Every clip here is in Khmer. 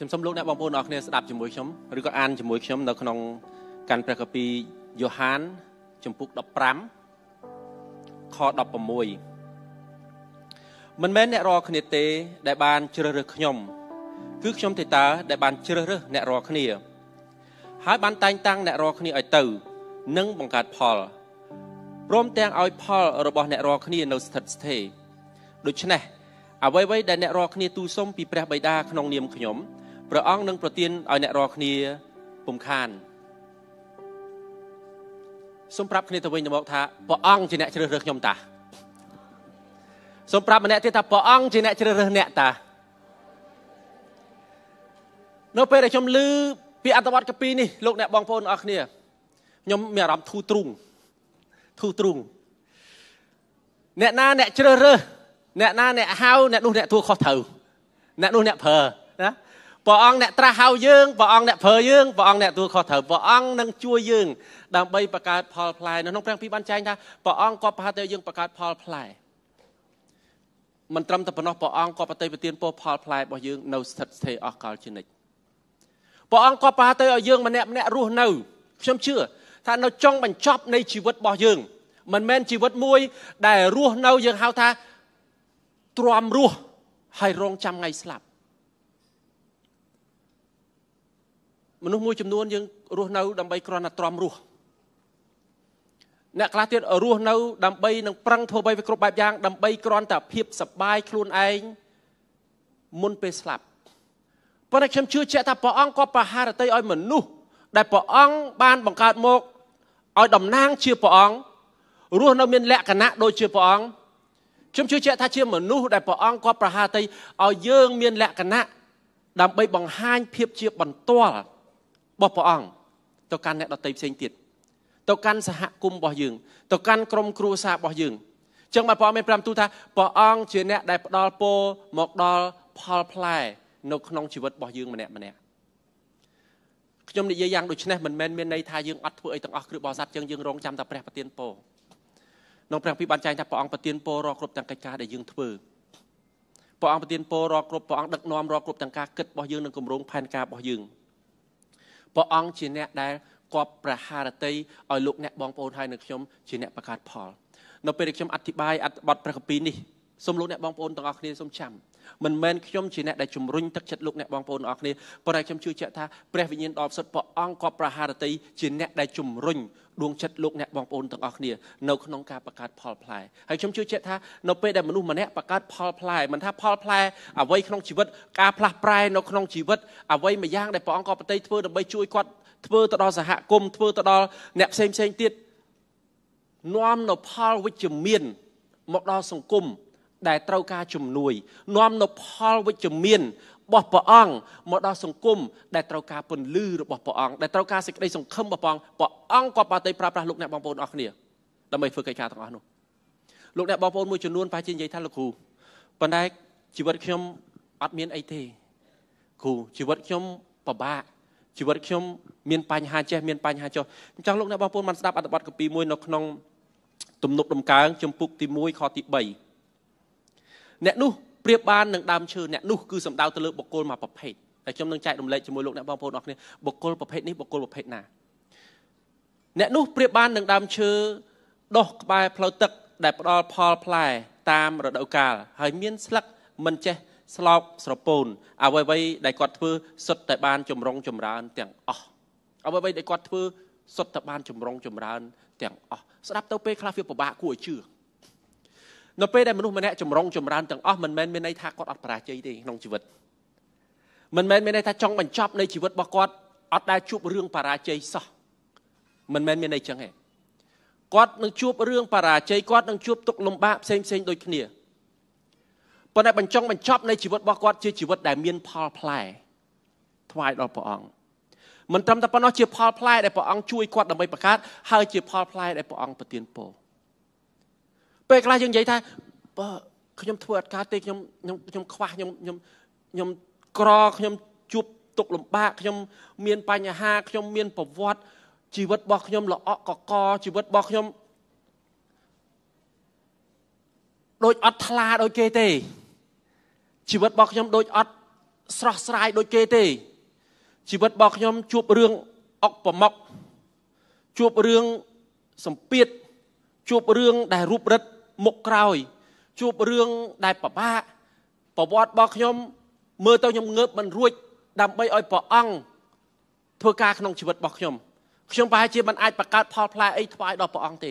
ខ្ញុំសូមលោកអ្នកបងប្អូនអរគ្នាស្ដាប់ជាមួយខ្ញុំឬក៏អានជាមួយខ្ញុំនៅក្នុង កាន់ព្រះគម្ពីរយ៉ូហានជំពូក15ខ16មិនមែនអ្នករាល់គ្នាទេ ដែលបានជ្រើសរើសខ្ញុំគឺខ្ញុំទេតើដែលបានជ្រើសរើសអ្នករាល់គ្នាហើយបានតែងតាំងអ្នករាល់គ្នាឲ្យទៅនិងបង្កើតផលព្រមទាំងឲ្យ ផល របស់អ្នករាល់គ្នានៅស្ថិតស្ថេរដូច្នេះអ្វីៗដែលអ្នករាល់គ្នាទូសុំពីព្រះបិតាក្នុងនាមខ្ញុំព្រះអង្គនឹងប្រទានឲ្យអ្នករាល់គ្នាពុំខានសូមប្រាប់គ្នាទៅវិញទៅមកថាព្រះអង្គជាអ្នកជ្រើសរើសខ្ញុំតាសូមប្រាប់ម្នាក់ទៀតថាព្រះអង្គជាអ្នកជ្រើសរើសអ្នកតានៅពេលដែលខ្ញុំឮពីអត្តបទកពីនេះលោកអ្នកបងប្អូនអរគ្នាខ្ញុំមានអារម្មណ៍ធូរទ្រូងធូរទ្រូងអ្នកណាអ្នកជ្រើសរើសអ្នកណាអ្នកហៅអ្នកនោះអ្នកធ្វើខុសត្រូវអ្នកនោះអ្នកប្រើណាព្រះអង្គអ្នកត្រាស់ហៅយើងព្រះអង្គអ្នកព្រើយើងព្រះអង្គអ្នកទួលខុសត្រូវព្រះអង្គនឹងជួយយើង ដើម្បីបង្កើតផលផ្លែនៅក្នុងព្រះគម្ពីរបានចែងថាព្រះអង្គគាត់ប្រហាទៅយើងបង្កើតផលផ្លែមិនត្រឹមតែប៉ុណ្ណោះព្រះអង្គគាត់ប្រតិប្រទានពោផលផ្លែរបស់យើងនៅស្ថិតស្ថេរអស់កលជានិច្ចព្រះអង្គគាត់ប្រហាទៅឲ្យយើងម្នាក់ម្នាក់រស់នៅខ្ញុំជឿថានៅចុងបញ្ចប់នៃជីវិតរបស់យើងមិនមែនជីវិតមួយដែលរស់នៅយើងហៅថាទ្រាំរស់ហើយរងចាំថ្ងៃស្លាប់មនុស្សមួយចំនួនយើងរស់នៅដើម្បីគ្រាន់តែទ្រាំរស់អ្នកខ្លះទៀតរស់នៅដើម្បីនឹងប្រឹងធ្វើអ្វីវាគ្រប់បែបយ៉ាងដើម្បីគ្រាន់តែភាពសប្បាយខ្លួនឯងមុនពេលស្លាប់ប៉ុន្តែខ្ញុំជឿជាក់ថាព្រះអង្គគាត់ប្រហារតីឲ្យមនុស្សដែលព្រះអង្គបានបង្កើតមកឲ្យតំណាងជាព្រះអង្គរស់នៅមានលក្ខណៈដូចជាព្រះអង្គខ្ញុំជឿជាក់ថាជាមនុស្សដែលព្រះអង្គគាត់ប្រហារតីឲ្យយើងមាន លក្ខណៈដើម្បីបង្ហាញភាពជាបន្ទាល់របស់ព្រះអង្គទៅកាន់អ្នកដទៃផ្សេងទៀតទៅកាន់សហគមន៍របស់យើងទៅកាន់ក្រុមគ្រួសាររបស់យើងអញ្ចឹងបាទព្រះអង្គមានប្រាប់ទូថាព្រះអង្គជាអ្នក ដែលផ្ដល់ពរមកដល់ផលផ្លែ នៅក្នុងជីវិតរបស់យើង ម្នាក់ម្នាក់ខ្ញុំនិយាយយ៉ាងដូចនេះមិនមែនមានន័យថាយើងអត់ធ្វើអីទាំងអស់គ្រឹះបោះស័ព្ទយើងយើងរងចាំតែព្រះប្រទានពរក្នុងព្រះគម្ពីរបានចែងថាព្រះអង្គប្រទានពររាល់គ្រប់ទាំងកិច្ចការដែលយើងធ្វើព្រះអង្គប្រទានពររាល់គ្រប់ព្រះអង្គដឹកនាំរាល់គ្រប់ទាំងការគិតរបស់យើងនិងគម្រោងផែនការរបស់យើង។ព្រះអង្គជាអ្នកដែលគប់ប្រហារតីឲ្យលោកអ្នកបងប្អូនហើយនៅខ្ញុំជាអ្នកបង្កើតផលនៅពេលដែលខ្ញុំអធិប្បាយអត្ថបទព្រះគម្ពីរនេះសូមលោកអ្នកបងប្អូនទាំងអស់គ្នាសូមចាំមិនមែនខ្ញុំជាអ្នកដែលជំរុញទឹកចិត្តលោកអ្នកបងប្អូនទាំងអស់គ្នាប៉ុន្តែខ្ញុំជឿជាក់ថាព្រះវិញ្ញាណដ៏បរិសុទ្ធព្រះអង្គក៏ប្រហារតីជាអ្នកដែលជំរុញដួងចិត្តលោកអ្នកបងប្អូនទាំងអស់គ្នានៅក្នុងការបង្កើតផលផ្លែហើយខ្ញុំជឿជាក់ថានៅពេលដែលមនុស្សម្នាក់បង្កើតផលផ្លែមិនថាផលផ្លែអ្វីក្នុងជីវិតការផ្លាស់ប្រែនៅក្នុងជីវិតអ្វីមួយយ៉ាងដែលព្រះអង្គក៏ប្រតិធ្វើដើម្បីជួយគាត់ធ្វើទៅដល់សហគមន៍ធ្វើទៅដល់អ្នកផ្សេងផ្សេងទៀតនាំនៅផលវិជ្ជមានមកដល់សង្គមដែលត្រូវការជំនួយ នាំនៅផលវិជ្ជមានរបស់ព្រះអង្គមកដល់សង្គម ដែលត្រូវការពន្លឺរបស់ព្រះអង្គដែលត្រូវការសេចក្តីសង្ឃឹមរបស់ព្រះអង្គព្រះអង្គក៏ប្រតិប្រាប់ប្រាស់លោកអ្នកបងប្អូនអស់គ្នាដើម្បីធ្វើកិច្ចការទាំងអស់នោះលោកអ្នកបងប្អូនមួយចំនួនប្រហែលជានិយាយថាលោកគ្រូប៉ុន្តែជីវិតខ្ញុំអត់មានអីទេគ្រូជីវិតខ្ញុំពិបាកជីវិតខ្ញុំមានបញ្ហាចេះមានបញ្ហាចុះអញ្ចឹងលោកអ្នកបងប្អូនបានស្ដាប់អត្ថបទកពីមួយនៅក្នុងទំនុកដំកើងចំពុកទី1ខទី3អ្នកនោះប្រៀបបាននឹងដើមឈើអ្នកនោះគឺសំដៅទៅលើបុគ្គលមួយប្រភេទតែខ្ញុំនឹងចែករំលែកជាមួយលោកអ្នកបងប្អូនអរគ្នាបុគ្គលប្រភេទនេះបុគ្គលប្រភេទណាអ្នកនោះប្រៀបបាននឹងដើមឈើដុះក្បែរផ្លូវទឹក ដែលផ្ដល់ផលផ្លែ តាមរដូវកាល ហើយមានស្លឹកមិនចេះស្លោកស្រពោនអ្វីៗដែលគាត់ធ្វើសុទ្ធតែបានចម្រុងចម្រើនទាំងអស់អ្វីៗដែលគាត់ធ្វើសុទ្ធតែបានចម្រុងចម្រើនទាំងអស់ស្ដាប់ទៅពេលខ្លះវាពិបាកគួរឲ្យជឿនៅពេលដែលមនុស្សម្នាក់ចម្រុងចម្រើនទាំងអស់មិនមែនមានន័យថាគាត់អត់បរាជ័យទេក្នុងជីវិតមិនមែនមានន័យថាចង់បញ្ចប់នៃជីវិតរបស់គាត់អត់ដែលជួបរឿងបរាជ័យសោះមិនមែនមានន័យចឹងទេគាត់នឹងជួបរឿងបរាជ័យគាត់នឹងជួបទុក្ខលំបាកផ្សេងផ្សេងដូចគ្នាប៉ុន្តែបញ្ចង់បញ្ចប់នៃជីវិតរបស់គាត់ជាជីវិតដែលមានផលផ្លែថ្វាយដល់ព្រះអង្គមិនត្រឹមតែប៉ុណ្ណោះជាផលផ្លែដែលព្រះអង្គជួយគាត់ដើម្បីបង្កើតហើយជាផលផ្លែដែលព្រះអង្គប្រទានពរពេលខ្លះយើងនិយាយថាបើខ្ញុំធ្វើអត់ការទេខ្ញុំខ្ញុំខ្ញុំខ្វះខ្ញុំខ្ញុំខ្ញុំក្រខ្ញុំ ជួបទុក្ខលំបាកខ្ញុំមានបញ្ហាខ្ញុំមានប្រវត្តិជីវិតរបស់ខ្ញុំល្អក់កកជីវិតរបស់ខ្ញុំដូចអត់ថ្លាដូចគេទេជីវិតរបស់ខ្ញុំដូចអត់ស្រស់ស្រាយដូចគេទេជីវិតរបស់ខ្ញុំ ជួបរឿងអុកប្រមុកជួបរឿងសម្ពាធជួបរឿងដែលរូបរិទ្ធមុខក្រោយជួបរឿងដែលពិបាកប្រវត្តិរបស់ខ្ញុំ មើលទៅខ្ញុំងើបមិនរួច ដើម្បីឲ្យព្រះអង្គធ្វើការក្នុងជីវិតរបស់ខ្ញុំខ្ញុំប្រហែលជាមិនអាចបង្កើតផលផ្លែអីថ្វាយដល់ព្រះអង្គទេ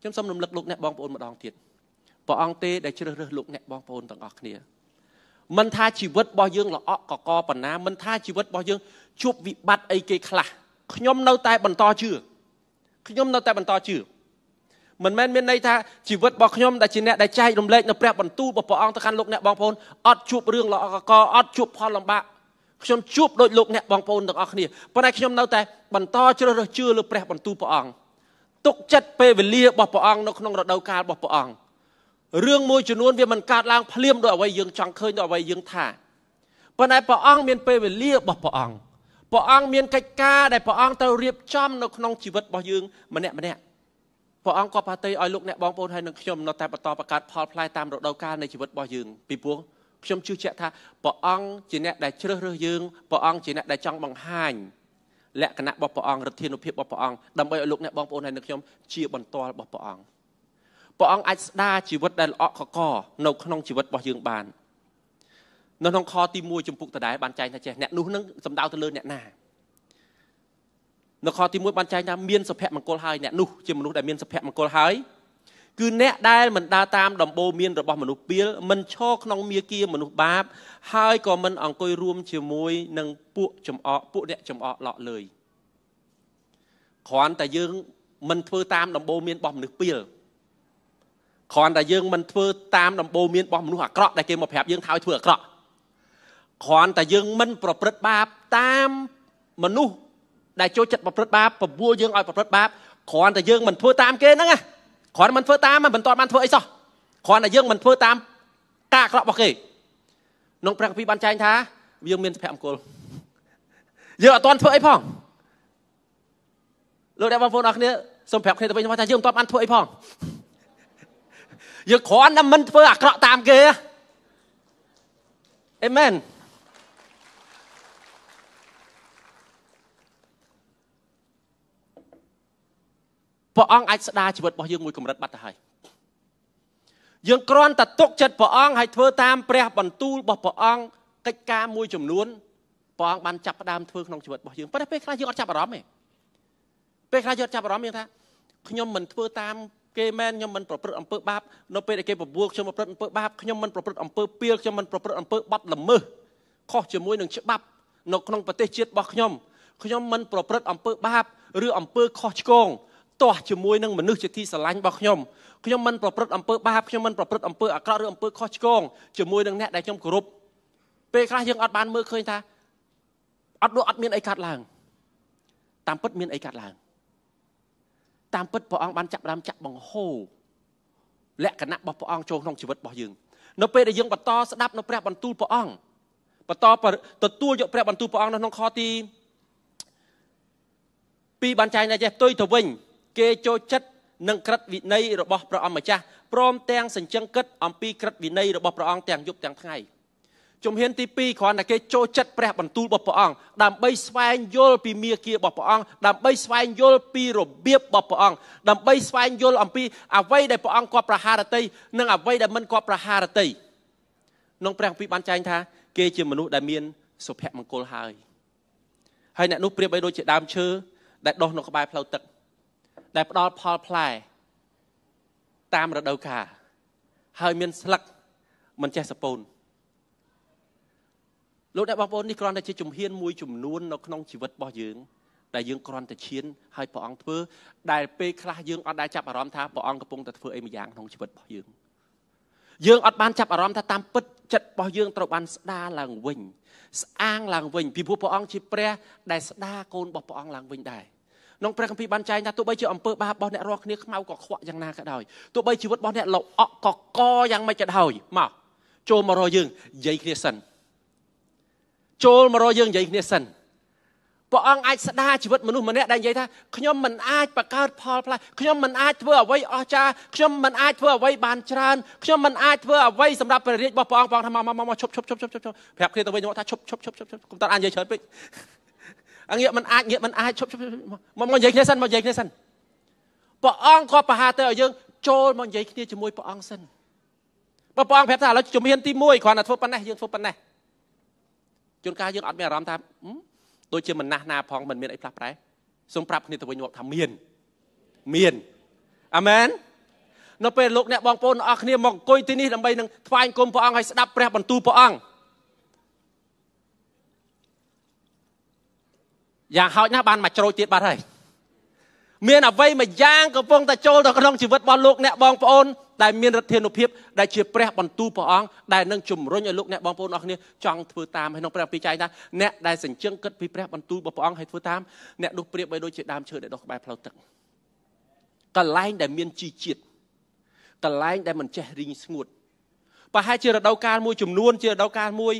ខ្ញុំសូមរំលឹកលោកអ្នកបងប្អូនម្ដងទៀតព្រះអង្គទេដែលជ្រើសរើសលោកអ្នកបងប្អូនទាំងអស់គ្នា មិនថាជីវិតរបស់យើងល្អកកប៉ុណ្ណាមិនថាជីវិតរបស់យើង ជួបវិបត្តិអីគេខ្លះខ្ញុំនៅតែបន្តជឿខ្ញុំនៅតែបន្តជឿមិនមែនមានន័យថាជីវិតរបស់ខ្ញុំដែលជាអ្នកដែលចែករំលែកនៅព្រះបន្ទូលរបស់ព្រះអង្គទៅកាន់លោកអ្នកបងប្អូនអត់ជួបរឿងល្អកកអត់ជួបផលលំបាកខ្ញុំជួបដោយលោកអ្នកបងប្អូនទាំងអស់គ្នាប៉ុន្តែខ្ញុំនៅតែបន្តជ្រើសរើសជឿលើព្រះបន្ទូលព្រះអង្គទុកចិត្តពេលវេលារបស់ព្រះអង្គនៅក្នុងរដូវកាលរបស់ព្រះអង្គរឿងមួយចំនួនវាមិនកើតឡើងភ្លាមដោយអ្វីយើងចង់ឃើញដោយអ្វីយើងថាប៉ុន្តែព្រះអង្គមានពេលវេលារបស់ព្រះអង្គព្រះអង្គមានកិច្ចការដែលព្រះអង្គត្រូវរៀបចំនៅក្នុងជីវិតរបស់យើងម្នាក់ម្នាក់ព្រះអង្គក៏ប្រតិឲ្យលោកអ្នកបងប្អូនហើយនិងខ្ញុំនៅតែបន្តប្រកាសផលផ្លែតាមរដូវកាលនៃជីវិតរបស់យើងពីព្រោះខ្ញុំជឿជាក់ថាព្រះអង្គជាអ្នកដែលជ្រើសរើសយើងព្រះអង្គជាអ្នកដែលចង់បង្ហាញលក្ខណៈរបស់ព្រះអង្គឫទ្ធានុភាពរបស់ព្រះអង្គដើម្បីឲ្យលោកអ្នកបងប្អូនហើយនិងខ្ញុំជាបន្ទាល់របស់ព្រះអង្គព្រះអង្គអាចស្ដារជីវិតដែលល្អកកនៅក្នុងជីវិតរបស់យើងបាននៅក្នុងខទី1ចំពុកដដែលបានចែងថាចេះអ្នកនោះនឹងសំដៅទៅលើអ្នកណានៅខទី1បានចែងថាមានសុភមង្គលហើយអ្នកនោះជាមនុស្សដែលមានសុភមង្គលហើយគឺអ្នកដែលមិនដើរតាមដំបូលមានរបស់មនុស្សពាលមិនឈរក្នុងមាគាមនុស្សបាបហើយក៏មិនអង្គុយរួមជាមួយនឹងពួកចំអកពួកអ្នកចំអកឡក់លើយគ្រាន់តែយើងមិនធ្វើតាមដំបូលមានរបស់មនុស្សពាលគ្រាន់តែយើងមិនធ្វើតាមដំបូលមានរបស់មនុស្សអាក្រក់ដែលគេមកប្រាប់យើងថាឲ្យធ្វើអាក្រក់គ្រាន់តែយើងមិនប្រព្រឹត្តបាបតាមមនុស្សដែលចូលចិត្តប្រព្រឹត្តបាបពពួរយើងឲ្យប្រព្រឹត្តបាបគ្រាន់តែយើងមិនធ្វើតាមគេហ្នឹងណាគ្រាន់តែមិនធ្វើតាមមិនតបបានធ្វើអីសោះគ្រាន់តែយើងមិនធ្វើតាមការអាក្រក់របស់គេក្នុងព្រះគម្ពីរបានចែងថាយើងមានសុភមង្គលយើងអត់ទាន់ធ្វើអីផងលោកអ្នកបងប្អូនអរគ្នាសូមប្រាប់គ្នាទៅវិញថាយើងមិនទាន់បានធ្វើអីផងយើងគ្រាន់តែមិនធ្វើអាក្រក់តាមគេអេមែនព្រះអង្គអាចស្ដារជីវិតរបស់យើងមួយកម្រិតបាត់ទៅហើយយើងគ្រាន់តែទុកចិត្តព្រះអង្គហើយធ្វើតាមព្រះបន្ទូលរបស់ព្រះអង្គកិច្ចការមួយចំនួនព្រះអង្គបានចាប់ផ្ដើមធ្វើក្នុងជីវិតរបស់យើងប៉ុន្តែពេលខ្លះយើងអត់ចាប់អារម្មណ៍ទេពេលខ្លះយើងអត់ចាប់អារម្មណ៍យើងថាខ្ញុំមិនធ្វើតាមគេមែនខ្ញុំមិនប្រព្រឹត្តអំពើបាបនៅពេលដែលគេបបួលខ្ញុំប្រព្រឹត្តអំពើបាបខ្ញុំមិនប្រព្រឹត្តអំពើពាលខ្ញុំមិនប្រព្រឹត្តអំពើបាត់ល្មើសខុសជាមួយនឹងច្បាប់នៅក្នុងប្រទេសជាតិរបស់ខ្ញុំខ្ញុំមិនប្រព្រឹត្តអំពើបាបឬអំពើខុសឆ្គងផ្ទាស់ជាមួយនឹងមនុស្សជាទីស្រឡាញ់របស់ខ្ញុំខ្ញុំមិនប្រព្រឹត្តអំពើបាបខ្ញុំមិនប្រព្រឹត្តអំពើអាក្រក់ឬអំពើខុសឆ្គងជាមួយនឹងអ្នកដែលខ្ញុំគោរពពេលខ្លះយើងអត់បានមើលឃើញថាអត់ដូចអត់មានអីកាត់ឡើងតាមពិតមានអីកាត់ឡើងតាមពិតព្រះអង្គបានចាប់ដើមចាក់បង្ហូរលក្ខណៈរបស់ព្រះអង្គចូលក្នុងជីវិតរបស់យើងនៅពេលដែលយើងបន្តស្ដាប់នៅព្រះបន្ទូលព្រះអង្គបន្តទទួលយកព្រះបន្ទូលព្រះអង្គនៅក្នុងខទី2បានចែងថាចេះផ្ទុយទៅវិញគេចូលចិត្តនឹងក្រឹតវិន័យរបស់ព្រះអង្គម្ចាស់ព្រមទាំងសញ្ជឹងគិតអំពីក្រឹតវិន័យរបស់ព្រះអង្គទាំងយប់ទាំងថ្ងៃជំហានទី2គ្រាន់តែគេចូលចិត្តព្រះបន្ទូលរបស់ព្រះអង្គដើម្បីស្វែងយល់ពីមាគារបស់ព្រះអង្គដើម្បីស្វែងយល់ពីរបៀបរបស់ព្រះអង្គដើម្បីស្វែងយល់អំពីអ្វីដែលព្រះអង្គគាត់ប្រហារតីនិងអ្វីដែលមិនគាត់ប្រហារតីក្នុងព្រះគម្ពីរបានចែងថា គេជាមនុស្សដែលមានសុភមង្គលហើយហើយអ្នកនោះប្រៀបបីដូចជាដើមឈើដែលដុះនៅក្បែរផ្លូវទឹកដែលផ្ដល់ផលផ្លែតាមរដូវកាលហើយមានស្លឹកមិនចេះសពូនលោកអ្នកបងប្អូននេះគ្រាន់តែជាជំហានមួយចំនួននៅក្នុងជីវិតរបស់យើងដែលយើងគ្រាន់តែឈានហើយព្រះអង្គធ្វើដែលពេលខ្លះយើងអត់ដែលចាប់អារម្មណ៍ថាព្រះអង្គកំពុងតែធ្វើអីមួយយ៉ាងក្នុងជីវិតរបស់យើងយើងអត់បានចាប់អារម្មណ៍ថាតាមពិតចិត្តរបស់យើងត្រូវបានស្ដារឡើងវិញ ស្អាងឡើងវិញពីព្រោះព្រះអង្គជាព្រះដែលស្ដារកូនរបស់ព្រះអង្គឡើងវិញដែរក្នុងព្រះគម្ពីរបានចែងថាទោះបីជាអំពើបាបរបស់អ្នករាល់គ្នាខ្មៅក៏ខ្វក់យ៉ាងណាក៏ដោយទោះបីជីវិតរបស់អ្នកលោកអកក៏កយ៉ាងម៉េចក៏ដោយមកចូលមករកយើងនិយាយគ្នាសិនចូលមករកយើងនិយាយគ្នាសិនព្រះអង្គអាចស្ដារជីវិតមនុស្សម្នាក់ដែលនិយាយថាខ្ញុំមិនអាចបង្កើតផលផ្លែខ្ញុំមិនអាចធ្វើអ្វីអស្ចារ្យខ្ញុំមិនអាចធ្វើអ្វីបានច្រើនខ្ញុំមិនអាចធ្វើអ្វីសម្រាប់ព្រះរាជរបស់ព្រះអង្គព្រះអង្គថាមកមកមកឈប់ឈប់ឈប់ឈប់ឈប់ប្រាប់គ្នាទៅវិញមកថាឈប់ឈប់ឈប់ឈប់កុំតើអាននិយាយច្រើនពេកអងាកមិនអាចងាកមិនអាចឈប់ឈប់មកនិយាយគ្នាសិនមកនិយាយគ្នាសិនព្រះអង្គគាត់ប្រហាទៅឲ្យយើងចូលមកនិយាយគ្នាជាមួយព្រះអង្គសិនបើព្រះអង្គប្រាប់ថាឥឡូវជំហានទី1គ្រាន់តែធ្វើប៉ុណ្ណេះយើងធ្វើប៉ុណ្ណេះជួនកាលយើងអត់មានអារម្មណ៍ថាដូចជាមិនណាស់ណាផងមិនមានអីផ្លាស់ប្រែសូមប្រាប់គ្នាទៅវិញមកថាមានមានអាមែននៅពេលលោកអ្នកបងប្អូនអស់គ្នាមកអង្គុយទីនេះដើម្បីនឹងថ្វាយគុំព្រះអង្គឲ្យស្ដាប់ព្រះបន្ទូលព្រះអង្គយ៉ាងហោចណាស់បានមួយជ្រោចទៀតបាត់ហើយមានអ្វីមួយយ៉ាងកំពុងតែចូលទៅក្នុងជីវិតរបស់លោកអ្នកបងប្អូនដែលមានរដ្ឋាភិបាលដែលជាព្រះបន្ទូលព្រះអង្គដែលនឹងជំរុញឲ្យលោកអ្នកបងប្អូនអស់គ្នាចង់ធ្វើតាមហើយក្នុងព្រះពីចៃថាអ្នកដែលសញ្ជឹងគិតពីព្រះបន្ទូលរបស់ព្រះអង្គឲ្យធ្វើតាមអ្នកនោះប្រៀបបីដូចជាដើមឈើដែលដុះក្បែរផ្លូវទឹកកន្លែងដែលមានជីជាតិកន្លែងដែលមិនចេះរីងស្ងួត ប្រហែលជារដូវកាលមួយចំនួនជារដូវកាលមួយ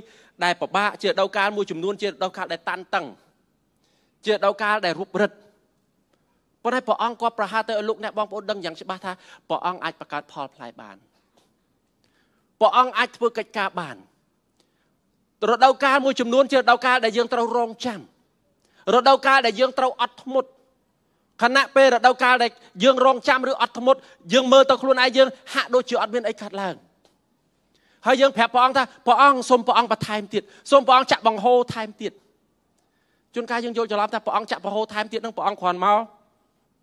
ដែលពិបាកជារដូវកាលមួយចំនួនជារដូវកាលដែលតានតឹងជាដៅកាលដែលរូបរិទ្ធប៉ុន្តែព្រះអង្គគាត់ប្រហែលទៅលោកអ្នកបងប្អូនដឹងយ៉ាងច្បាស់ថាព្រះអង្គអាចបង្កើតផលផ្លែបានព្រះអង្គអាចធ្វើកិច្ចការបានរដូវកាលមួយចំនួនជារដូវកាលដែលយើងត្រូវរងចាំរដូវកាលដែលយើងត្រូវអត់ធ្មត់ខណៈពេលរដូវកាលដែលយើងរងចាំឬអត់ធ្មត់យើងមើលទៅខ្លួនឯងយើងហាក់ដូចជាអត់មានអីខាត់ឡើងហើយយើងប្រាប់ព្រះអង្គថាព្រះអង្គសូមព្រះអង្គបន្ថែមទៀតសូមព្រះអង្គចាក់បង្ហូរថែមទៀតជួនកាលយើងយល់ច្រឡំថាព្រះអង្គចាក់ប្រហោថែមទៀតនឹងព្រះអង្គគ្រាន់មក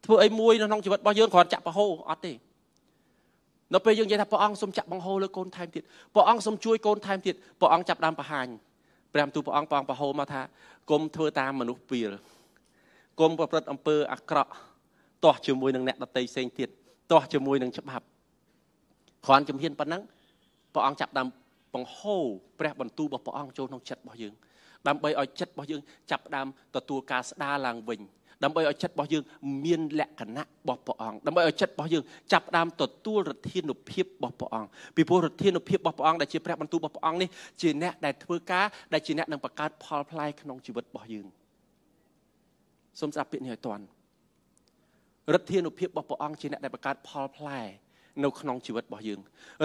ធ្វើអីមួយនៅក្នុងជីវិតរបស់យើងគ្រាន់ចាក់ប្រហោអត់ទេនៅពេលយើងនិយាយថាព្រះអង្គសូមចាក់បង្ហូរលើកូន ថែមទៀតព្រះអង្គសូមជួយកូនថែមទៀតព្រះអង្គចាប់ដើមបរហាញព្រះមន្ទូព្រះអង្គព្រះអង្គប្រហូរមកថាគុំធ្វើតាមមនុស្សពីលគុំប្រព្រឹត្តអំពើអាក្រក់ទាស់ជាមួយ នឹងអ្នកដតីផ្សេងទៀតទាស់ជាមួយនឹងច្បាប់គ្រាន់ជំហានប៉ុណ្ណឹងព្រះអង្គចាប់ដើមបង្ហូរព្រះបន្ទូរបស់ព្រះអង្គចូលក្នុងចិត្តរបស់យើងដើម្បីឲ្យចិត្តរបស់យើងចាប់ផ្ដើមទទួលការស្ដារឡើងវិញដើម្បីឲ្យចិត្តរបស់យើងមានលក្ខណៈរបស់ព្រះអង្គដើម្បីឲ្យចិត្តរបស់យើងចាប់ផ្ដើមទទួលរធានុភាពរបស់ព្រះអង្គពីព្រោះរធានុភាពរបស់ព្រះអង្គដែលជាព្រះបន្ទូលរបស់ព្រះអង្គនេះជាអ្នកដែលធ្វើការដែលជាអ្នកនឹងបង្កើតផលផ្លែក្នុងជីវិតរបស់យើងសូមស្ដាប់ពាក្យនេះឲ្យទាន់រធានុភាពរបស់ព្រះអង្គជាអ្នកដែលបង្កើតផលផ្លែនៅក្នុងជីវិតរបស់យើង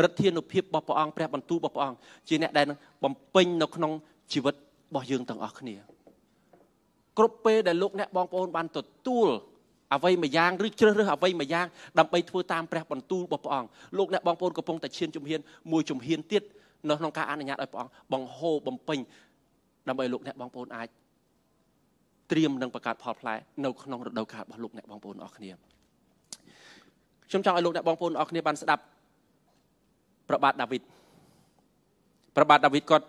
រធានុភាពរបស់ព្រះអង្គព្រះបន្ទូលរបស់ព្រះអង្គជាអ្នកដែលនឹងបំពេញនៅក្នុងជីវិតរបស់យើងទាំងអស់គ្នាគ្រប់ពេលដែលលោកអ្នកបងប្អូនបានទទួលអ្វីមួយយ៉ាងឬជ្រើសរើសអ្វីមួយយ៉ាងដើម្បីធ្វើតាមព្រះបន្ទូលរបស់ព្រះអង្គលោកអ្នកបងប្អូនកំពុងតែឈានជំហាន មួយជំហានទៀតនៅក្នុងការអនុញ្ញាតឲ្យព្រះអង្គបង្ហូរបំពេញដើម្បីលោកអ្នកបងប្អូនអាចត្រៀមនឹងបង្កើតផលផ្លែនៅក្នុងរដូវកាលរបស់លោកអ្នកបងប្អូនអស់គ្នាខ្ញុំចង់ឲ្យលោកអ្នកបងប្អូនអស់គ្នាបានស្ដាប់ប្របាទដាវីតប្របាទដាវីតគាត់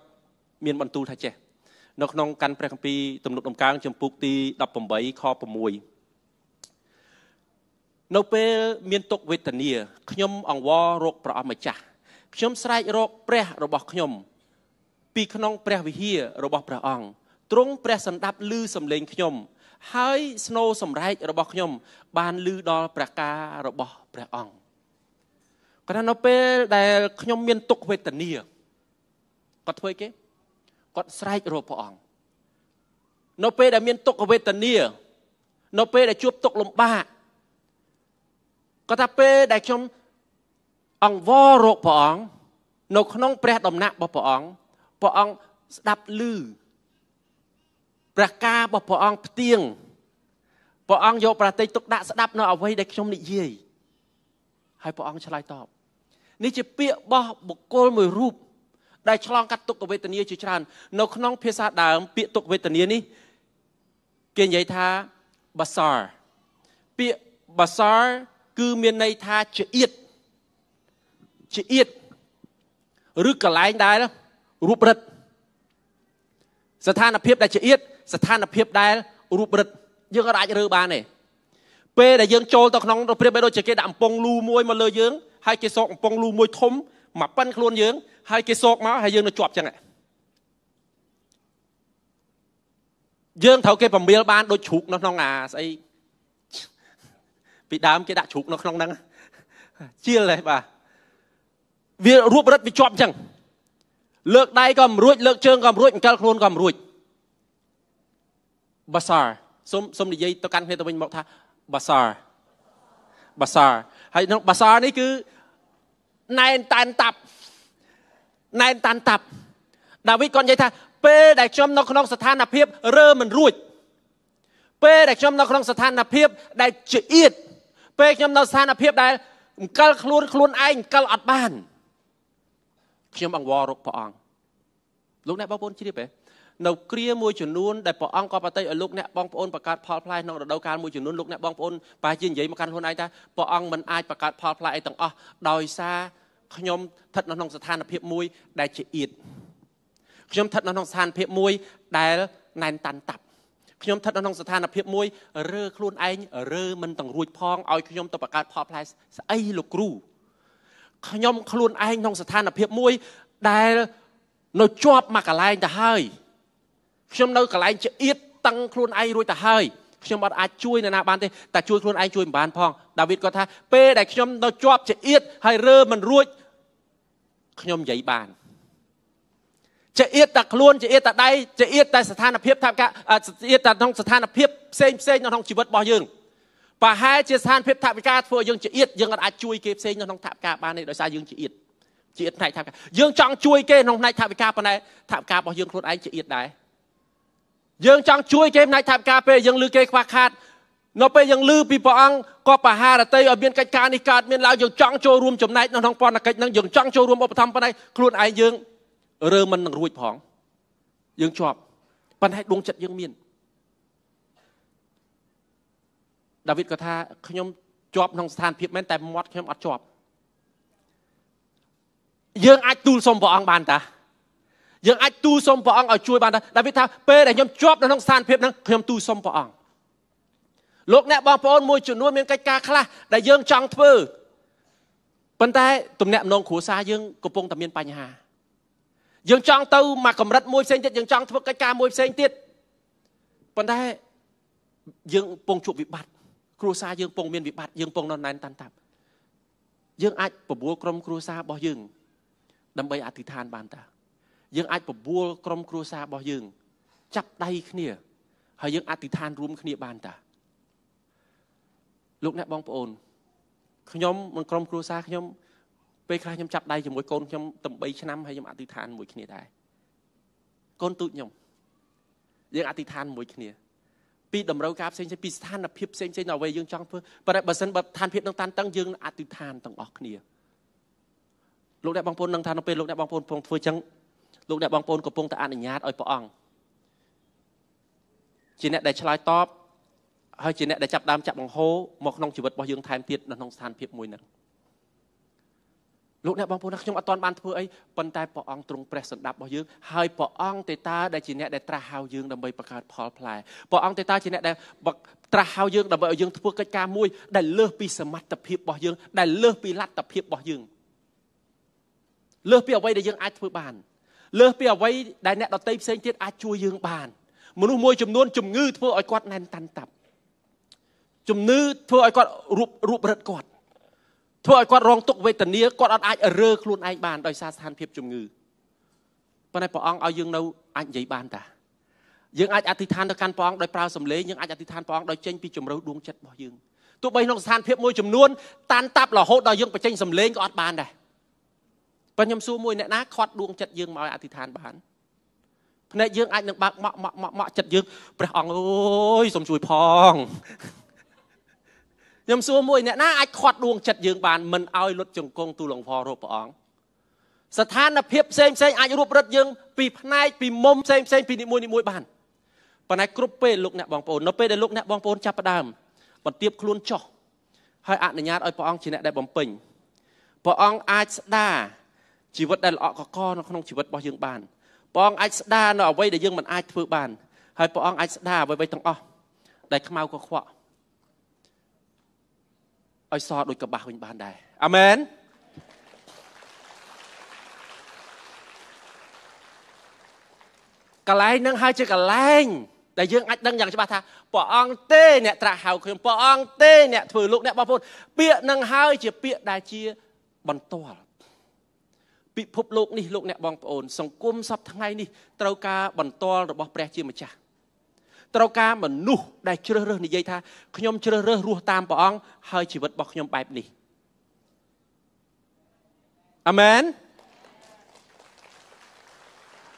មានបន្ទូលថាចេះនៅក្នុងកាន់ព្រះគម្ពីរទំនុកដំកើងចំពុកទី18ខ6នៅពេលមានទុក្ខវេទនាខ្ញុំ អង្វររោគប្រអស់ម្ចាស់ខ្ញុំស្រែករោគព្រះ របស់ខ្ញុំពី ក្នុង ព្រះវិហាររបស់ព្រះអង្គទ្រង់ព្រះសន្តាប់ឮសំឡេងខ្ញុំហើយស្នូសម្រែករបស់ខ្ញុំ បានឮដល់ព្រះការរបស់ព្រះអង្គគាត់ថានៅពេលដែលខ្ញុំ មានទុក្ខវេទនាគាត់ធ្វើអីគេគាត់ស្រែករកព្រះអង្គនៅពេលដែលមានទុក្ខវេទនា នៅពេលដែលជួបទុក្ខលំបាកគាត់ថាពេលដែលខ្ញុំអង្វររកព្រះអង្គនៅក្នុង ព្រះដំណាក់របស់ព្រះអង្គព្រះអង្គស្ដាប់ឮព្រះការរបស់ព្រះអង្គផ្ទៀងព្រះអង្គយកប្រតិទុកដាក់ស្ដាប់នៅអ្វីដែលខ្ញុំនិយាយហើយព្រះអង្គឆ្លើយតបនេះជាពាក្យរបស់ បុគ្គលមួយរូបដែលឆ្លងកាត់ទុក្ខវេទនាជាច្រើននៅក្នុងភាសាដើមពាក្យទុក្ខវេទនានេះគេនិយាយថា basar ពាក្យ basar គឺមានន័យថាជាអៀតជាអៀតឬកន្លែងដែលរូបរិទ្ធស្ថានភាពដែលជាអៀតស្ថានភាពដែល រូបរិទ្ធយើងអាចរើបានទេពេលដែលយើងចូលទៅក្នុងព្រះបិដដូចជាគេដាក់អំពងលូមួយមកលើយើងហើយគេសោកអំពងលូមួយធំមកប៉ិនខ្លួនយើង ហើយគេសោកមកហើយយើងនៅជាប់ចឹងយើងត្រូវគេបំពេញបានដូចជ្រូកនៅក្នុងអាស្អីពីដើមគេដាក់ជ្រូកនៅក្នុងហ្នឹងជាលទេបាទវារួបរិទ្ធវាជាប់ចឹងលើកដៃក៏មិនរួចលើកជើងក៏មិនរួចអង្កលខ្លួនក៏មិនរួចបាសាសូមសូមនិយាយទៅកាន់គ្នាទៅវិញមកថាបាសាបាសាហើយក្នុងបាសានេះគឺណែនតានតាប់ណែនតានតាប់ដាវីតគាត់និយាយថាពេលដែលខ្ញុំនៅក្នុងស្ថានភាពរើមិនរួច ពេលដែលខ្ញុំនៅក្នុងស្ថានភាព ដែលជាអៀតពេលខ្ញុំនៅស្ថានភាពដែលអង្គិលខ្លួនខ្លួនឯងអង្គិលអត់បាន ខ្ញុំអង្វររកព្រះអង្គលោកអ្នកបងប្អូនជ្រាបទេនៅគ្រាមួយចំនួនដែលព្រះអង្គក៏ប្រតិឲ្យលោកអ្នកបងប្អូនបង្កើតផលផ្លែក្នុងរដូវកាលមួយចំនួនលោកអ្នកបងប្អូនប្រហែលជានិយាយមកកាន់ខ្លួនឯងថាព្រះអង្គមិនអាចបង្កើតផលផ្លែអីទាំងអស់ដោយសារខ្ញុំស្ថិតនៅក្នុងស្ថានភាពមួយដែលជាអៀតខ្ញុំស្ថិតនៅក្នុងស្ថានភាពមួយដែលណែនតាន់តាប់ខ្ញុំស្ថិតនៅក្នុងស្ថានភាពមួយរើខ្លួនឯងរើមិនទាំងរួច ផងឲ្យខ្ញុំទៅបង្កើតផលផ្លែស្អីលោកគ្រូខ្ញុំខ្លួនឯងក្នុងស្ថានភាពមួយដែលនៅជាប់មកកន្លែងទៅហើយខ្ញុំនៅកន្លែងជាអៀតតឹងខ្លួនឯងរួចទៅហើយខ្ញុំអត់អាចជួយនរណាបានទេតែជួយខ្លួនឯងជួយមិនបាន ផង ដាវីតគាត់ថាពេលដែលខ្ញុំនៅជាប់ជាអៀតហើយរើមិនរួចខ្ញុំនិយាយបានចង្អៀតតែខ្លួនចង្អៀតតែដៃចង្អៀតតែស្ថានភាពថាកាចង្អៀតតែក្នុងស្ថានភាពផ្សេងផ្សេងនៅក្នុងជីវិតរបស់យើងប្រហែលជាស្ថានភាពថាវិការធ្វើឲ្យយើងចង្អៀតយើងអាចជួយគេផ្សេងនៅក្នុងថាវិការបានទេដោយសារយើងចង្អៀតចង្អៀតផ្នែកថាវិការយើងចង់ជួយគេក្នុងផ្នែកថាវិការប៉ុន្តែថាវិការរបស់យើងខ្លួនឯងចង្អៀតដែរយើងចង់ជួយគេផ្នែកថាវិការពេលយើងលឺគេខ្វះខាតនៅពេលយើងឮពីព្រះអង្គក៏បហារតីឲ្យមានកិច្ចការនេះកើតមានឡើងយើងចង់ចូលរួមចំណែកនៅក្នុងប៉ុណ្ណកិច្ចហ្នឹងយើងចង់ចូលរួមឧបត្ថម្ភប៉ុណ្ណេះខ្លួនឯងយើងរើមិននឹងរួចផងយើងជាប់ប៉ុន្តែដួងចិត្តយើងមានដាវីតក៏ថាខ្ញុំជាប់ក្នុងស្ថានភាពមែនតែមាត់ខ្ញុំអត់ជាប់យើងអាចទូលសុំព្រះអង្គបានតា យើងអាចទូលសុំព្រះអង្គឲ្យជួយបានតាដាវីតថាពេលដែលខ្ញុំជាប់នៅក្នុងស្ថានភាពហ្នឹងខ្ញុំទូលសុំព្រះអង្គលោកអ្នកបងប្អូនមួយចំនួនមានកិច្ចការខ្លះដែលយើងចង់ធ្វើប៉ុន្តែទំនាក់ទំនងគ្រួសារយើងកំពុងតែមានបញ្ហា យើងចង់ទៅមកកម្រិតមួយផ្សេងទៀតយើងចង់ធ្វើកិច្ចការមួយផ្សេងទៀតប៉ុន្តែយើងកំពុងជួបវិបត្តិគ្រួសារយើងកំពុងមានវិបត្តិយើងកំពុងនរណែនតាន់តាប់យើងអាចបបួលក្រុមគ្រួសាររបស់យើងដើម្បីអធិដ្ឋានបានតើយើងអាចបបួលក្រុមគ្រួសាររបស់យើងចាប់ដៃគ្នាហើយយើងអធិដ្ឋានរួមគ្នា បានតើលោកអ្នកបងប្អូនខ្ញុំមិនក្រុមគ្រួសារខ្ញុំពេលខ្លះខ្ញុំចាប់ដៃជាមួយកូនខ្ញុំទាំង3ឆ្នាំហើយខ្ញុំអធិដ្ឋានមួយគ្នាដែរកូនទូចខ្ញុំយើងអធិដ្ឋានមួយគ្នាពីតម្រូវការផ្សេងៗពីស្ថានភាពផ្សេងៗនៅអ្វីយើងចង់ធ្វើប៉ុន្តែបើសិនបើស្ថានភាពនឹងតានតឹងយើងអធិដ្ឋានទាំងអស់គ្នាលោកអ្នកបងប្អូននឹងថានៅពេលលោកអ្នកបងប្អូនកំពុងធ្វើចឹងលោកអ្នកបងប្អូនកំពុងតែអនុញ្ញាតឲ្យព្រះអង្គជាអ្នកដែលឆ្លើយតបហើយជាអ្នកដែលចាប់ដើមចាក់បង្ហូរមកក្នុងជីវិតរបស់យើងថែមទៀតនៅក្នុងស្ថានភាពមួយហ្នឹងលោកអ្នកបងប្អូនខ្ញុំអត់ទាន់បានធ្វើអីប៉ុន្តែព្រះអង្គទ្រង់ព្រះសន្តាប់របស់យើងហើយព្រះអង្គទេតាដែលជាអ្នកដែលត្រាស់ហៅយើងដើម្បីបង្កើតផលផ្លែព្រះអង្គទេតាជាអ្នកដែលត្រាស់ហៅយើងដើម្បីឲ្យយើងធ្វើកិច្ចការមួយដែលលើសពីសមត្ថភាពរបស់យើង ដែលលើសពីលទ្ធភាពរបស់យើងលើសពីអ្វីដែលយើងអាចធ្វើបានលើសពីអ្វីដែលអ្នកដតីផ្សេងទៀតអាចជួយយើងបានមនុស្សមួយចំនួនជំងឺធ្វើឲ្យគាត់ណែនតាន់តាប់ជំនឿធ្វើឲ្យគាត់រូបរូបរិទ្ធគាត់ធ្វើឲ្យគាត់រងទុក្ខវេទនាគាត់អត់អាចរើខ្លួនឯងបាន ដោយសារស្ថានភាពជំងឺប៉ុន្តែព្រះអង្គឲ្យយើងនៅអាចនិយាយបានតាយើងអាចអធិដ្ឋានទៅកាន់ព្រះអង្គដោយប្រើសម្លេងយើងអាចអធិដ្ឋានព្រះអង្គដោយចេញពីជំរៅដួងចិត្តរបស់យើងទោះបីក្នុងស្ថានភាពមួយចំនួន តានតាប់រហូតដល់យើងបញ្ចេញសម្លេងក៏អត់បានដែរប៉ុន្តែខ្ញុំសួរមួយអ្នកណាខាត់ដួងចិត្តយើងមកឲ្យអធិដ្ឋានបានភ្នែកយើងអាចនឹងបើកម៉ក់ម៉ក់ម៉ក់ចិត្តយើងព្រះអង្គអើយសូមជួយផងខ្ញុំសួរមួយអ្នកណាអាចខាត់ដួងចិត្តយើងបានមិនឲ្យលុតជង្គង់ទូលំផងរូបព្រះអង្គស្ថានភាពផ្សេងផ្សេងអាចរួបរឹតយើងពីផ្នែកពីមុំផ្សេងផ្សេងពីនីមួយនីមួយបានប៉ុន្តែគ្រប់ពេលលោកអ្នកបងប្អូននៅពេលដែលលោកអ្នកបងប្អូនចាប់ផ្ដើមបន្ទាបខ្លួនចុះហើយអនុញ្ញាតឲ្យព្រះអង្គជាអ្នកដែលបំពេញព្រះអង្គអាចស្ដារជីវិតដែលល្អកកនៅក្នុងជីវិតរបស់យើងបានព្រះអង្គអាចស្ដារនៅអ្វីដែលយើងមិនអាចធ្វើបានហើយព្រះអង្គអាចស្ដារអ្វីៗទាំងអស់ដែលខ្មៅកខ្វក់ឲ្យសដូចកបាស់វិញបានដែរអាមែនកលែងនឹងហើយជាកលែងដែលយើងអាចដឹងយ៉ាងច្បាស់ថាព្រះអង្គទេ អ្នកត្រាស់ហៅខ្ញុំព្រះអង្គទេអ្នកធ្វើលោកអ្នកបងប្អូនពាក្យនឹងហើយជាពាក្យដែលជាបន្ទាល់ពិភពលោកនេះលោកអ្នកបងប្អូនសង្គមសពថ្ងៃនេះត្រូវការបន្ទាល់របស់ព្រះជាម្ចាស់ត្រូវការមនុស្សដែលជ្រើសរើសនិយាយថាខ្ញុំជ្រើសរើសរស់តាមព្រះអង្គហើយជីវិតរបស់ខ្ញុំបែបនេះអាមែន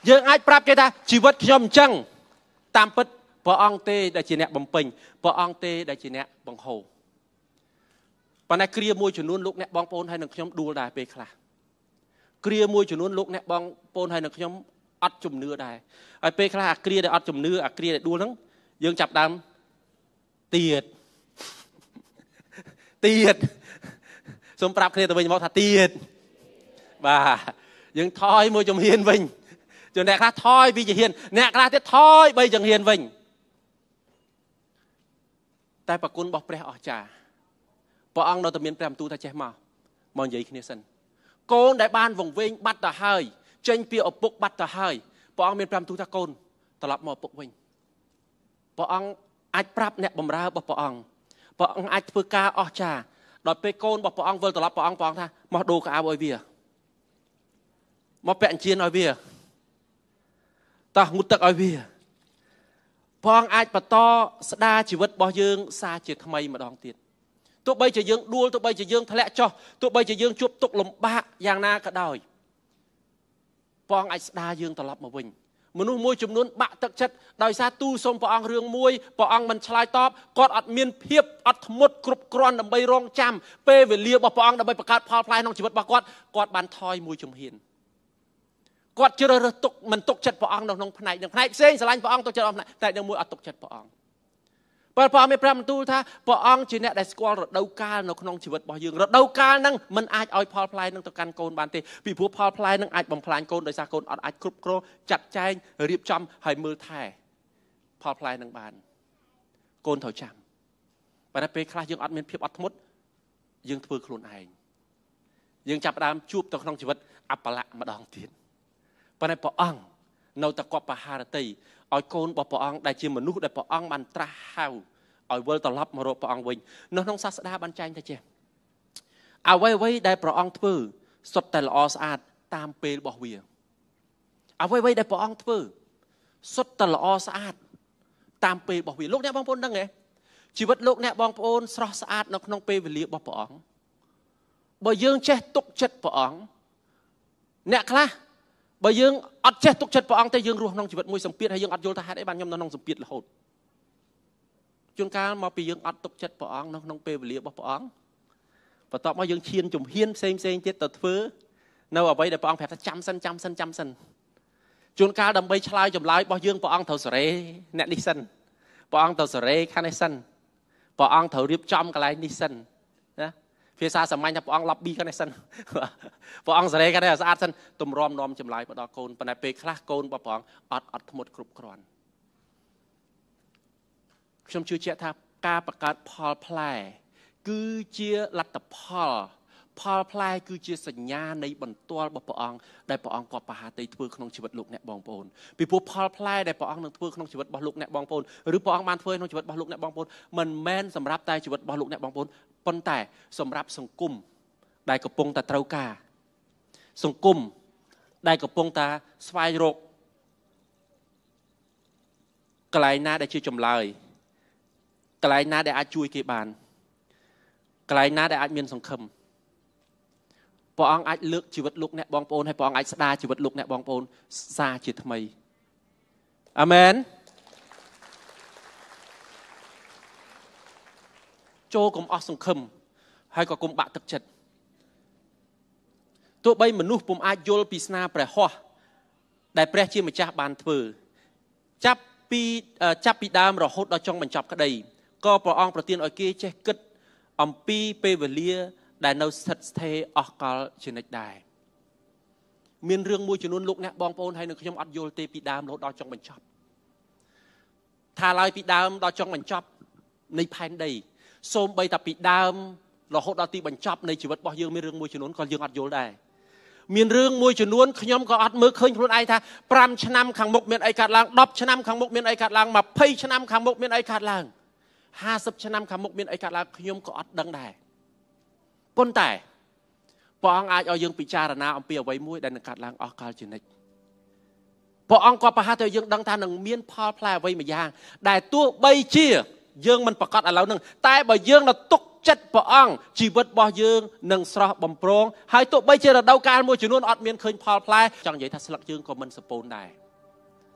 យើងអាចប្រាប់គេថាជីវិតខ្ញុំអញ្ចឹងតាមពិតព្រះអង្គទេ ដែលជាអ្នកបំពេញព្រះអង្គទេដែលជាអ្នកបង្ហូរប៉ុន្តែគ្រាមួយចំនួនលោកអ្នកបងប្អូនហើយនឹងខ្ញុំដួលដែរពេលខ្លះគ្រាមួយចំនួនលោកអ្នកបងប្អូនហើយនឹងខ្ញុំអត់ជំនឿដែរហើយពេលខ្លះអាគ្រាដែលអត់ជំនឿអាគ្រាដែលដួលហ្នឹងយើងចាប់ដើមទៀតទៀតសូមប្រាប់គ្នាទៅវិញមកថាទៀតបាទយើងថយមួយជំហានវិញជួនអ្នកខ្លះថយពីជំហានអ្នកខ្លះទៀតថយបីជំហានវិញតែប្រគុណរបស់ព្រះអស្ចារ្យព្រះអង្គនៅតែមានព្រះបន្ទូលថាចេះមកមកនិយាយគ្នាសិនកូនដែលបានវង្វេងបាត់ទៅហើយចេញពីឪពុកបាត់ទៅហើយព្រះអង្គមានប្រាំទូថាកូនត្រឡប់មកឪពុកវិញព្រះអង្គអាចប្រាប់អ្នកបម្រើរបស់ព្រះអង្គព្រះអង្គអាចធ្វើការអស្ចារ្យដល់ពេលកូនរបស់ព្រះអង្គវិលត្រឡប់ព្រះអង្គព្រះអង្គថាមកដូរកៅអៅឲ្យវាមកពាក់អញ្ជើញឲ្យវាតោះងូតទឹកឲ្យវាព្រះអង្គអាចបន្តស្ដារជីវិតរបស់យើងសារជា ថ្មីម្ដងទៀតទោះបី ជាយើងដួលទោះបីជាយើងធ្លាក់ចុះទោះបីជាយើងជួបទុក្ខលំបាកយ៉ាងណាក៏ដោយព្រះអង្គអាចស្ដារយើងត្រឡប់មកវិញមនុស្សមួយចំនួនបាក់ទឹកចិត្តដោយសារទូសុំព្រះអង្គរឿងមួយព្រះអង្គមិនឆ្លើយតបគាត់អត់មានភាពអត់ធ្មត់គ្រប់គ្រាន់ដើម្បី រង ចាំ ពេលវេលារបស់ព្រះអង្គដើម្បីបង្កើតផលផ្លែក្នុងជីវិតរបស់គាត់គាត់បានថយមួយជំហានគាត់ជ្រើសរើសទុកមិនទុកចិត្តព្រះអង្គនៅក្នុងផ្នែកនឹងផ្នែកផ្សេងស្រឡាញ់ព្រះអង្គទុកចិត្តអស់ផ្នែកតែនឹងមួយអត់ទុកចិត្តព្រះអង្គបើព្រះអង្គមានប្រាប់បន្ទូលថាព្រះអង្គជាអ្នកដែលស្គាល់រដូវកាលនៅក្នុងជីវិតរបស់យើងរដូវកាលហ្នឹងมันអាចឲ្យផលផ្លែនឹងទៅកាន់កូនបានទេពីព្រោះផលផ្លែនឹងអាចបំផ្លាញកូនដោយសារកូនអត់អាចគ្រប់គ្រងចាត់ចែងរៀបចំឲ្យមើលថែផលផ្លែនឹងបានកូនត្រូវចាំប៉ុន្តែពេលខ្លះយើងអត់មានភាពអត់ធ្មត់យើងធ្វើខ្លួនឯងយើងចាប់ផ្ដើមជួបទៅក្នុងជីវិតអបលៈម្ដងទៀតប៉ុន្តែព្រះអង្គនៅតែគប់បហារតីឲ្យកូនរបស់ព្រះអង្គដែលជាមនុស្សដែលព្រះអង្គបានត្រាស់ហៅឲ្យវិលត្រឡប់មករកព្រះអង្គវិញនៅក្នុងសាសនាបានចែងថាចេះអ្វីអ្វីដែលព្រះអង្គធ្វើសុទ្ធតែល្អស្អាតតាមពេលរបស់វាអ្វីអ្វីដែលព្រះអង្គធ្វើសុទ្ធតែល្អស្អាតតាមពេលរបស់វាលោកអ្នកបងប្អូនដឹងទេជីវិតលោកអ្នកបងប្អូន ស្រស់ស្អាត នៅក្នុងពេលវេលារបស់ព្រះអង្គបើយើងចេះទុកចិត្តព្រះអង្គអ្នកខ្លះបើយើងអត់ចេះទុកចិត្តព្រះអង្គទេយើងរស់ក្នុងជីវិតមួយសម្ពាធហើយយើងអត់យល់ថាហេតុអីបានខ្ញុំនៅក្នុងសម្ពាធរហូតជួនកាលមកពីយើងអត់ទុកចិត្តព្រះអង្គនៅក្នុងពេលវេលារបស់ព្រះអង្គបន្ទាប់មកយើងឈាន ជំហានផ្សេងផ្សេងទៀតទៅធ្វើនៅអ្វីដែលព្រះអង្គប្រាប់ថាចាំសិនចាំសិនចាំសិនជួនកាលដើម្បីឆ្លើយចម្លើយរបស់យើងព្រះអង្គត្រូវសេរីអ្នកនេះសិនព្រះអង្គត្រូវសេរីខាងនេះសិនព្រះអង្គត្រូវរៀបចំកន្លែងនេះសិនភាសាសាមញ្ញថាព្រះអង្គ lobby គាត់នេះសិនព្រះអង្គសេរីគាត់នេះស្អាតសិនទម្រាំនាំចម្លើយមកដល់កូនប៉ុន្តែពេលខ្លះកូនរបស់ព្រះអង្គអត់អត់ធ្មត់គ្រប់គ្រាន់ខ្ញុំជឿជាក់ថាការបង្កើតផលផ្លែ គឺជាលទ្ធផលផលផ្លែ គឺជាសញ្ញានៃបន្ទាល់របស់ព្រះអង្គដែលព្រះអង្គគាត់បហាតីធ្វើក្នុងជីវិតលោកអ្នកបងប្អូនពីព្រោះផលផ្លែដែលព្រះអង្គនឹងធ្វើក្នុងជីវិតរបស់លោកអ្នកបងប្អូនឬព្រះអង្គបានធ្វើក្នុងជីវិតរបស់លោកអ្នកបងប្អូនមិនមែនសម្រាប់តែជីវិតរបស់លោកអ្នកបងប្អូនប៉ុន្តែសម្រាប់សង្គមដែលកំពុងតែត្រូវការ សង្គមដែលកំពុងតែស្វែងរកកន្លែងណាដែលជាចម្លើយកន្លែងណាដែលអាចជួយគេបានកន្លែងណា ដែលអាចមានសង្ឃឹមព្រះអង្គអាចលើកជីវិតលោកអ្នកបងប្អូនហើយព្រះអង្គអាចស្ដារជីវិតលោកអ្នកបងប្អូន សារជាថ្មីអាមែនចូលកុំអស់សង្ឃឹមហើយក៏កុំបាក់ទឹកចិត្តទោះបីមនុស្សពុំអាចយល់ពីស្នាព្រះហោះដែលព្រះជាម្ចាស់បានធ្វើចាប់ពីចាប់ពីដើមរហូតដល់ចុងបញ្ចប់ក្តីក៏ព្រះអង្គប្រទានឲ្យគេចេះគិត អំពីពេលវេលាដែលនៅស្ថិតស្ថេរអស់កលជានិច្ចដែរមានរឿងមួយចំនួនលោកអ្នកបងប្អូនហើយនឹងខ្ញុំអត់យល់ទេពីដើមរហូតដល់ចុងបញ្ចប់ថាឡើយពីដើមដល់ចុងបញ្ចប់នៃផែនដីសូម្បីតែពីដើមរហូតដល់ទីបញ្ចប់នៃជីវិតរបស់យើងមានរឿងមួយចំនួនក៏យើងអត់យល់ដែរមានរឿងមួយចំនួនខ្ញុំក៏អត់មើលឃើញខ្លួនឯងថា5ឆ្នាំខាងមុខមានអីកើតឡើង10ឆ្នាំខាងមុខមានអីកើតឡើង20ឆ្នាំខាងមុខមានអីកើតឡើង50ឆ្នាំខាងមុខមានអីកើតឡើងខ្ញុំក៏អត់ដឹងដែរប៉ុន្តែព្រះអង្គអាចឲ្យយើងពិចារណាអំពីអ្វីមួយដែលនឹងកើតឡើងអស់កលជានិច្ចព្រះអង្គក៏ប្រហែលតែយើងដឹងថានឹងមានផលផ្លែអ្វីមួយយ៉ាង ដែលទោះបីជាយើងមិនប្រកាសឥឡូវហ្នឹងតែបើយើងនៅទុកចិត្តព្រះអង្គជីវិតរបស់យើងនឹងស្រស់បំព្រងហើយទោះបីជារដូវកាលមួយចំនួនអត់មានឃើញផលផ្លែចង់និយាយថាស្លឹកយើងក៏មិនសពូនដែរ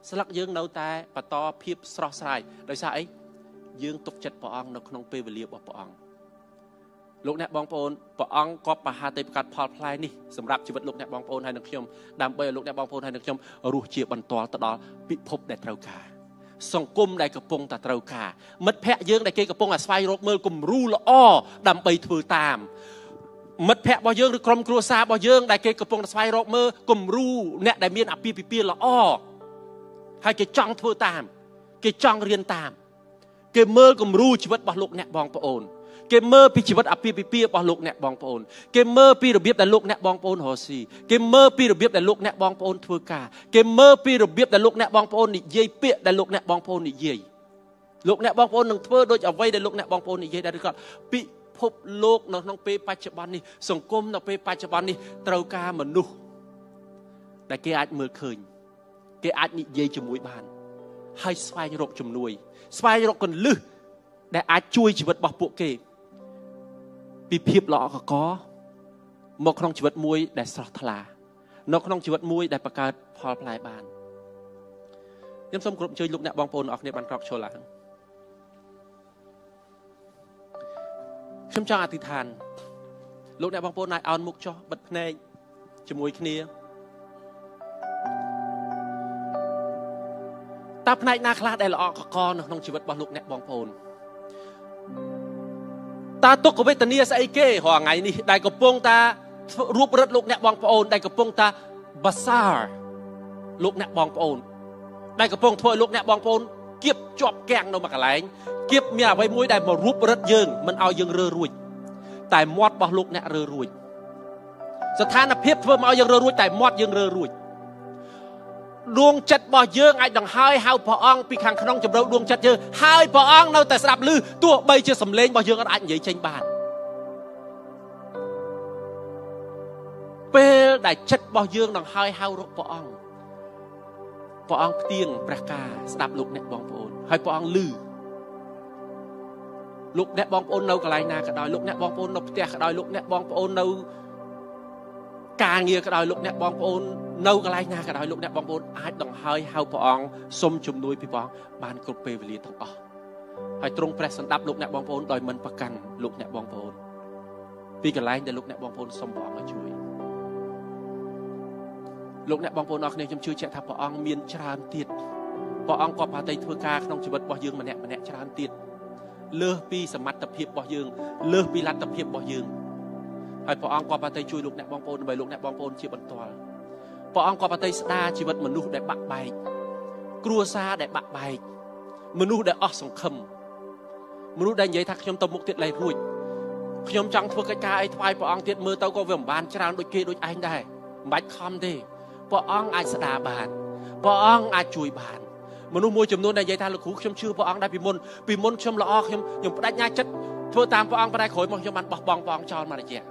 ស្លឹកយើងនៅតែបន្តភាពស្រស់ស្រាយដោយសារអីយើងទុកចិត្តព្រះអង្គនៅក្នុងពេលវេលារបស់ព្រះអង្គលោកអ្នកបងប្អូនព្រះអង្គក៏ប្រហាទេប្រកាសផលផ្លែនេះសម្រាប់ជីវិតលោកអ្នកបងប្អូនហើយនឹងខ្ញុំដើម្បីឲ្យលោកអ្នកបងប្អូនហើយនឹងខ្ញុំរស់ជាបន្តទៅដល់ពិភពដែលត្រូវការសង្គមដែលកំពុងតែត្រូវការមិត្តភ័ក្តិយើងដែលគេកំពុងតែស្វែងរកមើលគំរូល្អដើម្បីធ្វើតាមមិត្តភ័ក្តិរបស់យើងឬក្រុមគ្រួសាររបស់យើងដែលគេកំពុងតែស្វែងរកមើលគំរូអ្នកដែលមានអាពាហ៍ពិពាហ៍ល្អហើយគេចង់ធ្វើតាមគេចង់រៀនតាមគេមើលគំរូជីវិតរបស់លោកអ្នកបងប្អូនគេមើលពីជីវិតអាពាហ៍ពិពាហ៍របស់លោកអ្នកបងប្អូនគេមើលពីរបៀបដែលលោកអ្នកបងប្អូនរស់ស៊ីគេមើលពីរបៀបដែលលោកអ្នកបងប្អូនធ្វើការគេមើលពីរបៀបដែលលោកអ្នកបងប្អូននិយាយពាក្យដែលលោកអ្នកបងប្អូននិយាយលោកអ្នកបងប្អូននឹងធ្វើដូចអ្វីដែលលោកអ្នកបងប្អូននិយាយដែរឬក៏ពិភពលោកនៅក្នុងពេលបច្ចុប្បន្ននេះសង្គមនៅពេលបច្ចុប្បន្ននេះត្រូវការមនុស្សដែលគេអាចមើលឃើញគេអាចនិយាយជាមួយបាន ហើយស្វែងរកជំនួយ ស្វែងរកកੁੰលឹះដែលអាចជួយជីវិតរបស់ពួកគេពីភាពល្អកកមកក្នុងជីវិតមួយដែលស្រស់ថ្លានៅក្នុងជីវិតមួយ ដែលបង្កើតផលផ្លែបានខ្ញុំសូមគោរពអញ្ជើញលោកអ្នកបងប្អូនអរគ្នាបានក្រោកឈរឡើងខ្ញុំចង់អធិដ្ឋាន លោកអ្នកបងប្អូនអាចអោនមុខចុះបិទភ្នែកជាមួយគ្នាតើផ្នែកណាខ្លះដែលល្អកកនៅក្នុងជីវិតរបស់លោកអ្នកបងប្អូនតើទុក្ខវេទនាស្អីគេរាល់ថ្ងៃនេះដែលកំពុងតារូបរិទ្ធលោកអ្នកបងប្អូនដែលកំពុងតាបាសាលោកអ្នកបងប្អូនដែលកំពុងធ្វើឲ្យលោកអ្នកបងប្អូនគៀបជាប់កាំងនៅមួយកន្លែងគៀបមានអ្វីមួយដែលមករូបរិទ្ធយើងមិនឲ្យយើងរើរួចតែមាត់របស់លោកអ្នករើរួចស្ថានភាពធ្វើមកឲ្យយើងរើរួចតែមាត់យើងរើរួចដួងចិត្តរបស់យើងអាចដង្ហើយហៅព្រះអង្គពីខាងក្នុងជំរៅដួងចិត្តយើងហើយព្រះអង្គនៅតែស្ដាប់ឮទោះបីជាសម្លេងរបស់យើងអាចនិយាយចេញបានពេលដែលចិត្តរបស់យើងដង្ហើយហៅរកព្រះអង្គព្រះអង្គផ្ទៀងព្រះការស្ដាប់លោកអ្នកបងប្អូន ហើយព្រះអង្គឮលោកអ្នកបងប្អូននៅកន្លែងណាក៏ដោយលោកអ្នកបងប្អូននៅផ្ទះក៏ដោយលោកអ្នកបងប្អូននៅការងារក៏ដោយលោកអ្នកបងប្អូននៅកន្លែងណាក៏ដោយលោកអ្នកបងប្អូនអាចដង្ហើយហៅព្រះអង្គសុំជំនួយពីព្រះអង្គបានគ្រប់ពេលវេលាទាំងអស់ហើយទ្រង់ព្រះសម្ដាប់លោកអ្នកបងប្អូនដោយមិនប្រកាន់លោកអ្នកបងប្អូន ពីកន្លែងដែលលោកអ្នកបងប្អូនសុំព្រះអង្គជួយលោកអ្នកបងប្អូនអរគ្នាខ្ញុំជឿជាក់ថាព្រះអង្គមានច្រើនទៀតព្រះអង្គក៏ប្រតិធ្វើការក្នុងជីវិតរបស់យើងម្នាក់ម្នាក់ច្រើនទៀតលើសពីសមត្ថភាពរបស់យើង លើសពីលទ្ធភាពរបស់យើងហើយព្រះអង្គក៏ប្រតិជួយលោកអ្នកបងប្អូនដើម្បីលោកអ្នកបងប្អូនជាបន្ទាល់ព្រះអង្គក៏ប្រតិស្ដារជីវិតមនុស្សដែលបាក់បែកគ្រួសារដែលបាក់បែកមនុស្សដែលអស់សង្ឃឹមមនុស្សដែលនិយាយថាខ្ញុំទៅមុខទៀតឡើយរួចខ្ញុំចង់ធ្វើកិច្ចការអីថ្វាយព្រះអង្គទៀតមើលទៅក៏វាមិនបានច្រើនដូចគេដូចឯងដែរមិនបាច់ខំទេព្រះអង្គអាចស្ដារបានព្រះអង្គអាចជួយបានមនុស្សមួយចំនួនដែលនិយាយថាលោកគ្រូខ្ញុំជឿព្រះអង្គដែរពីមុនពីមុនខ្ញុំល្អខ្ញុំខ្ញុំបដិញ្ញាចិត្តធ្វើតាមព្រះអង្គប៉ុន្តែក្រោយមកខ្ញុំបានបោះបង់ព្រះអង្គចោលមួយរយៈ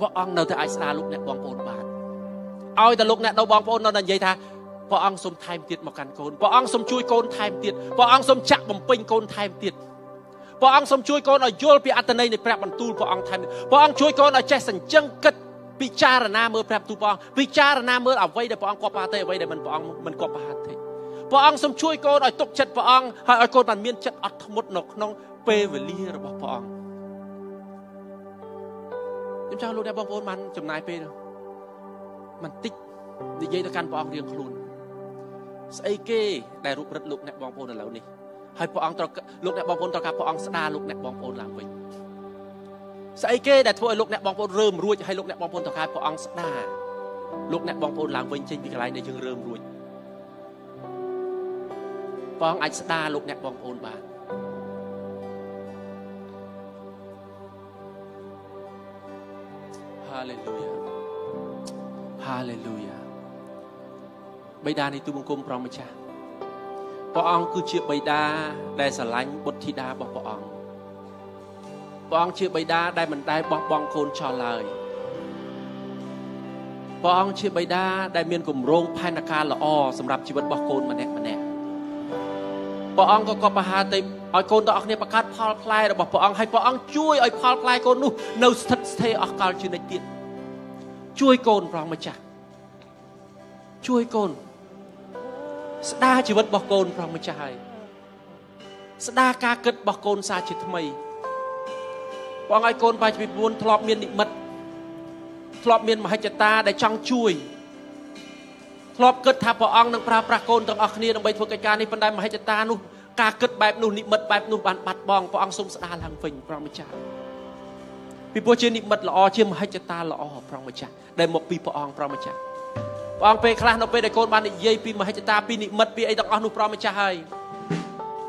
ព្រះអង្គនៅតែអាចស្ដារលោកអ្នកបងប្អូនបានឲ្យតែលោកអ្នកនៅបងប្អូននៅតែនិយាយថាព្រះអង្គសូមថែមទៀតមកកាន់កូនព្រះអង្គសូមជួយកូនថែមទៀតព្រះអង្គសូមចាក់បំពេញកូនថែមទៀតព្រះអង្គសូមជួយកូនឲ្យយល់ពីអត្តន័យនៃព្រះបន្ទូលព្រះអង្គថែមព្រះអង្គជួយកូនឲ្យចេះសញ្ជឹងគិតពិចារណាមើលព្រះបន្ទូលព្រះអង្គពិចារណាមើលអ្វីដែលព្រះអង្គគាត់បានទេអ្វីដែលមិនព្រះអង្គមិនគាត់បានទេព្រះអង្គសូមជួយកូនឲ្យទុកចិត្តព្រះអង្គហើយឲ្យកូនបានមានចិត្តអត់ធ្មត់នៅក្នុងពេលវេលារបស់ព្រះអង្គខ្ញុំចង់លោកអ្នកបងប្អូនបានចំណាយពេលបន្តិចនិយាយទៅកាន់ព្រះអង្គរៀងខ្លួនស្អីគេដែលរូបរិទ្ធលោកអ្នកបងប្អូនឥឡូវនេះហើយព្រះអង្គត្រូវលោកអ្នកបងប្អូនត្រូវការព្រះអង្គស្ដារលោកអ្នកបងប្អូនឡើងវិញស្អីគេដែលធ្វើឲ្យលោកអ្នកបងប្អូនរើមរួចហើយលោកអ្នកបងប្អូនត្រូវការព្រះអង្គស្ដារលោកអ្នកបងប្អូនឡើងវិញចេញពីកន្លែងដែលយើងរើមរួចព្រះអង្គអាចស្ដារលោកអ្នកបងប្អូនបាន Hallelujah Hallelujah បិតានៃទូបង្គំព្រះម្ចាស់ព្រះអង្គគឺជាបិតាដែលស្រឡាញ់បុត្រធីតារបស់ព្រះអង្គព្រះអង្គជាបិតាដែលមិនដែលបោះបង់កូនចោលឡើយព្រះអង្គជាបិតាដែលមានគម្រោងផែនការល្អសម្រាប់ជីវិតរបស់កូនម្នាក់ម្នាក់ព្រះអង្គក៏កបហាទៅឲ្យកូនទាំងអស់គ្នាបង្កើតផលផ្លែរបស់ព្រះអង្គហើយព្រះអង្គជួយឲ្យផលផ្លែកូននោះនៅស្ថិតស្ថេរអស់កលជានិច្ចទៀតជួយកូនព្រះម្ចាស់ជួយកូនស្ដារជីវិតរបស់កូនព្រះម្ចាស់ហើយស្ដារការគិតរបស់កូនសាជាថ្មីបងឲ្យកូនបាយជីវិតធ្លាប់មាននិមិត្តធ្លាប់មាន មហិច្ឆតា ដែលចង់ជួយធ្លាប់គិតថាព្រះអង្គនឹងប្រើប្រាស់កូនទាំងអស់គ្នាដើម្បីធ្វើកិច្ចការនេះប៉ុន្តែមហិច្ឆតានោះការគិតបែបនោះនិមិត្តបែបនោះបានបាត់បង់ព្រះអង្គសូមស្ដារឡើងវិញព្រះម្ចាស់ពីព្រោះជានិមិត្តល្អជាមហិច្ឆតាល្អព្រះម្ចាស់ដែលមកពីព្រះអង្គព្រះម្ចាស់ព្រះអង្គពេលខ្លះនៅពេលដែលកូន បាននិយាយពីមហិច្ឆតាពីនិមិត្តពីអីទាំងអស់នោះព្រះម្ចាស់ហើយ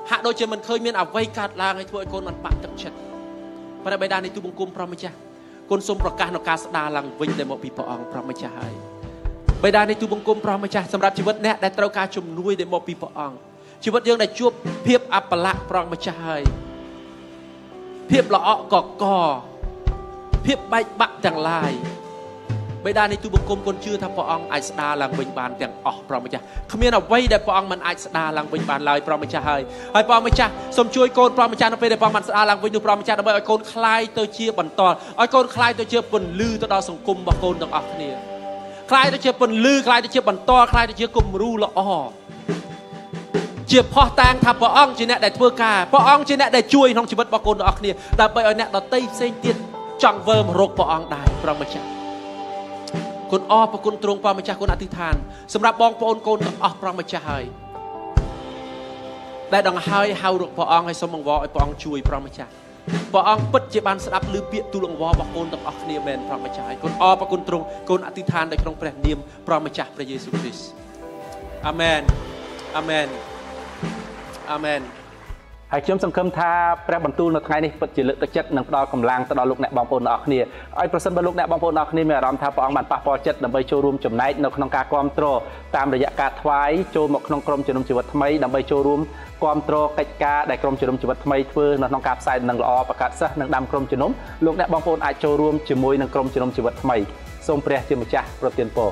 ហាក់ដូចជាមិនឃើញមានអ្វីកើតឡើងឲ្យធ្វើឲ្យកូនបានបាក់ទឹកចិត្តព្រះបិតានៃទូបង្គំព្រះម្ចាស់កូនសូមប្រកាសនៅការស្ដារឡើងវិញដែលមកពីព្រះអង្គព្រះម្ចាស់ហើយបិតានៃទូបង្គំព្រះម្ចាស់សម្រាប់ជីវិតអ្នកដែលត្រូវការជំនួយ ដែលមកពីព្រះអង្គជីវិតយើងដែលជួបភាពអបល័កព្រះម្ចាស់ហើយភាពល្អកកភាពបែកបាក់ទាំងឡាយបេដានៃទូបង្គំគុនជឿថាព្រះអង្គអាចស្ដារឡើងវិញបានទាំងអស់ព្រះម្ចាស់គ្មានអ្វីដែលព្រះអង្គមិនអាចស្ដារឡើងវិញបានឡើយព្រះម្ចាស់ហើយហើយព្រះម្ចាស់សូមជួយកូនព្រះម្ចាស់នៅពេលដែលព្រះមិនស្ដារឡើងវិញនោះព្រះម្ចាស់ដើម្បីឲ្យកូនคลายទៅជា បន្តឲ្យកូនคลายទៅជាពន្លឺទៅដល់សង្គមរបស់កូនទាំងអស់គ្នាคลายទៅជាពន្លឺคลายទៅជាបន្តคลายទៅជាគំរូល្អជាផោះតាងថាព្រះអង្គជាអ្នកដែលធ្វើការព្រះអង្គជាអ្នកដែលជួយក្នុងជីវិតរបស់កូនទាំងអស់គ្នាដើម្បីឲ្យអ្នកដតីផ្សេងទៀតចង់វើមរកព្រះអង្គដែរព្រះម្ចាស់គុណអរព្រគុណទ្រង់ព្រះម្ចាស់គុណអធិដ្ឋាន សម្រាប់បងប្អូនកូនទាំងអស់ព្រះម្ចាស់ហើយដែលដង្ហើយហៅរកព្រះអង្គហើយសូមអង្វរឲ្យព្រះអង្គជួយព្រះម្ចាស់ព្រះអង្គពិតជាបានស្ដាប់ឮពាក្យទូលអង្វររបស់កូនទាំងអស់គ្នាមែនព្រះម្ចាស់ហើយគុណអរព្រគុណទ្រង់គុណអធិដ្ឋាននៅក្នុងព្រះនាមព្រះម្ចាស់ព្រះយេស៊ូវគ្រីស្ទអាមែនអាមែនអាមែនហើយខ្ញុំសង្ឃឹមថាព្រះបន្ទូលនៅថ្ងៃនេះពិតជាលើកទឹកចិត្តនិងផ្ដល់កម្លាំងទៅដល់លោកអ្នកបងប្អូនទាំងអស់គ្នាឲ្យប្រសិនបើលោកអ្នកបងប្អូនទាំងអស់គ្នាមានអារម្មណ៍ថាព្រះអង្គបានប៉ះពាល់ចិត្តដើម្បីចូលរួមចំណែកនៅក្នុងការគ្រប់គ្រងតាមរយៈការថ្វាយចូលមកក្នុងក្រុមជំនុំជីវិតថ្មីដើម្បីចូលរួមគ្រប់គ្រងកិច្ចការដែលក្រុមជំនុំជីវិតថ្មីធ្វើនៅក្នុងការផ្សាយដំណឹងល្អប្រកាសសិស្សនិងដាំក្រុមជំនុំលោកអ្នកបងប្អូនអាចចូលរួមជាមួយនឹងក្រុមជំនុំជីវិតថ្មីសូមព្រះជាម្ចាស់ប្រទានពរ